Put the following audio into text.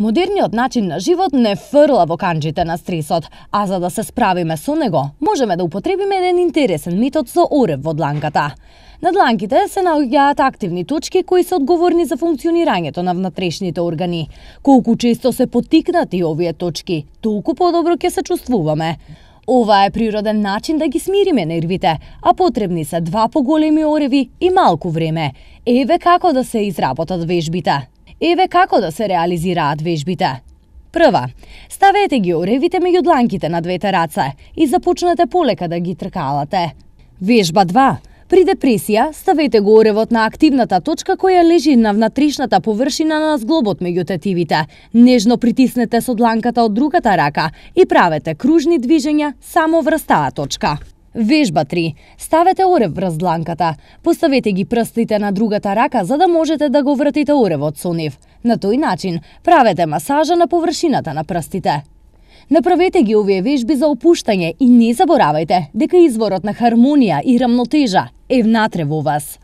Модерниот начин на живот не фрла во канџите на стресот, а за да се справиме со него, можеме да употребиме еден интересен метод со орев во дланката. На дланките се наоѓаат активни точки кои се одговорни за функционирањето на внатрешните органи. Колку често се потикнати овие точки, толку подобро ќе се чувствуваме. Ова е природен начин да ги смириме нервите, а потребни се два поголеми ореви и малку време. Еве како да се изработат вежбите. Еве како да се реализираат вежбите. Прва, ставете ги оревите меѓу дланките на двете раце и започнете полека да ги тркалате. Вежба 2. При депресија, ставете го оревот на активната точка која лежи на внатрешната површина на зглобот меѓу тетивите. Нежно притиснете со дланката од другата рака и правете кружни движења само врз таа точка. Вежба 3. Ставете орев врз дланката. Поставете ги прстите на другата рака за да можете да го вратите оревот со нив. На тој начин правете масажа на површината на прстите. Направете ги овие вежби за опуштање и не заборавајте дека изворот на хармонија и рамнотежа е внатре во вас.